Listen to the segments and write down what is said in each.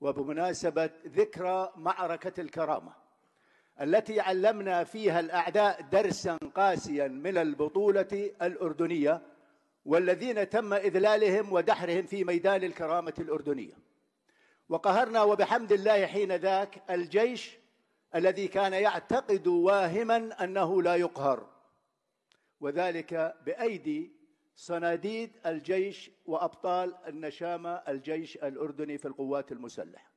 وبمناسبة ذكرى معركة الكرامة التي علمنا فيها الأعداء درسا قاسيا من البطولة الأردنية والذين تم إذلالهم ودحرهم في ميدان الكرامة الأردنية وقهرنا وبحمد الله حين ذاك الجيش الذي كان يعتقد واهما أنه لا يقهر وذلك بأيدي صناديد الجيش وابطال النشامه الجيش الاردني في القوات المسلحه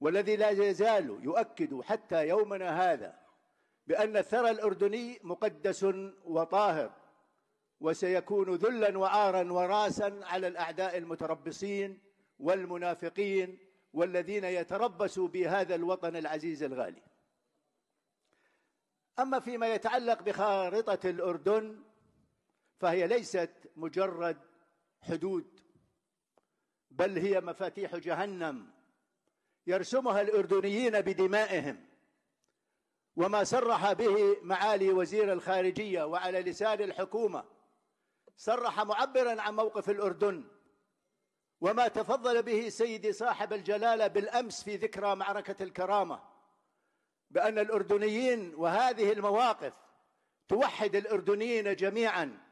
والذي لا يزال يؤكد حتى يومنا هذا بان الثرى الاردني مقدس وطاهر وسيكون ذلا وعارا وراسا على الاعداء المتربصين والمنافقين والذين يتربصوا بهذا الوطن العزيز الغالي اما فيما يتعلق بخارطه الاردن فهي ليست مجرد حدود بل هي مفاتيح جهنم يرسمها الاردنيين بدمائهم وما صرح به معالي وزير الخارجيه وعلى لسان الحكومه صرح معبرا عن موقف الاردن وما تفضل به سيدي صاحب الجلاله بالامس في ذكرى معركه الكرامه بان الاردنيين وهذه المواقف توحد الاردنيين جميعا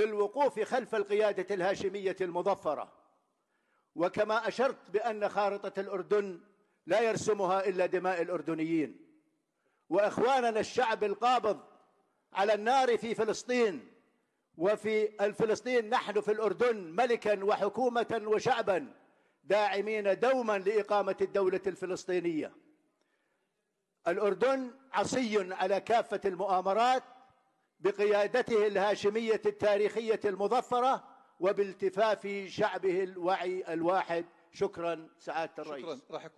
للوقوف خلف القيادة الهاشمية المظفرة وكما أشرت بأن خارطة الأردن لا يرسمها إلا دماء الأردنيين وإخواننا الشعب القابض على النار في فلسطين وفي الفلسطين نحن في الأردن ملكا وحكومة وشعبا داعمين دوما لإقامة الدولة الفلسطينية الأردن عصي على كافة المؤامرات بقيادته الهاشميه التاريخيه المظفره وبالتفاف شعبه الوعي الواحد شكرا سعاده الرئيس شكرا.